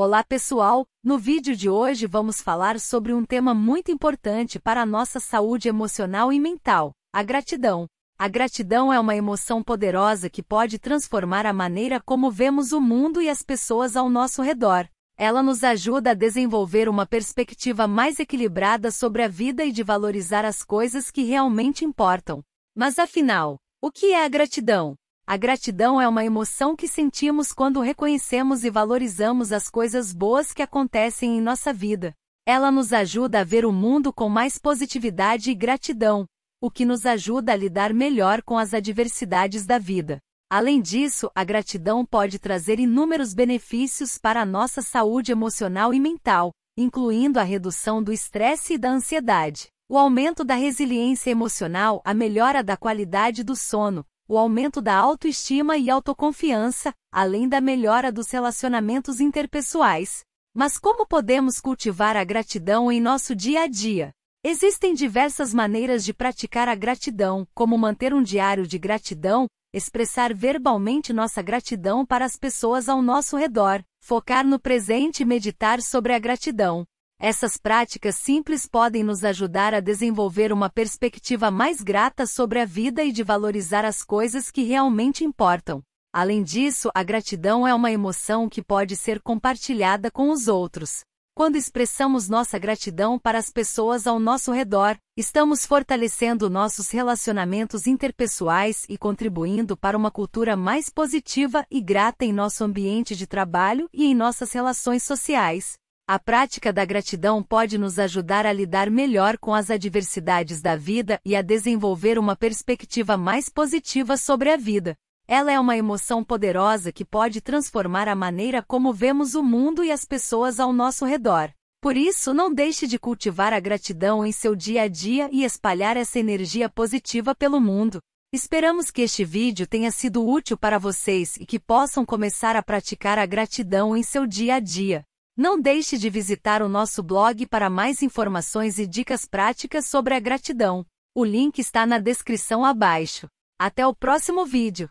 Olá pessoal, no vídeo de hoje vamos falar sobre um tema muito importante para a nossa saúde emocional e mental, a gratidão. A gratidão é uma emoção poderosa que pode transformar a maneira como vemos o mundo e as pessoas ao nosso redor. Ela nos ajuda a desenvolver uma perspectiva mais equilibrada sobre a vida e de valorizar as coisas que realmente importam. Mas afinal, o que é a gratidão? A gratidão é uma emoção que sentimos quando reconhecemos e valorizamos as coisas boas que acontecem em nossa vida. Ela nos ajuda a ver o mundo com mais positividade e gratidão, o que nos ajuda a lidar melhor com as adversidades da vida. Além disso, a gratidão pode trazer inúmeros benefícios para a nossa saúde emocional e mental, incluindo a redução do estresse e da ansiedade, o aumento da resiliência emocional, a melhora da qualidade do sono, o aumento da autoestima e autoconfiança, além da melhora dos relacionamentos interpessoais. Mas como podemos cultivar a gratidão em nosso dia a dia? Existem diversas maneiras de praticar a gratidão, como manter um diário de gratidão, expressar verbalmente nossa gratidão para as pessoas ao nosso redor, focar no presente e meditar sobre a gratidão. Essas práticas simples podem nos ajudar a desenvolver uma perspectiva mais grata sobre a vida e de valorizar as coisas que realmente importam. Além disso, a gratidão é uma emoção que pode ser compartilhada com os outros. Quando expressamos nossa gratidão para as pessoas ao nosso redor, estamos fortalecendo nossos relacionamentos interpessoais e contribuindo para uma cultura mais positiva e grata em nosso ambiente de trabalho e em nossas relações sociais. A prática da gratidão pode nos ajudar a lidar melhor com as adversidades da vida e a desenvolver uma perspectiva mais positiva sobre a vida. Ela é uma emoção poderosa que pode transformar a maneira como vemos o mundo e as pessoas ao nosso redor. Por isso, não deixe de cultivar a gratidão em seu dia a dia e espalhar essa energia positiva pelo mundo. Esperamos que este vídeo tenha sido útil para vocês e que possam começar a praticar a gratidão em seu dia a dia. Não deixe de visitar o nosso blog para mais informações e dicas práticas sobre a gratidão. O link está na descrição abaixo. Até o próximo vídeo!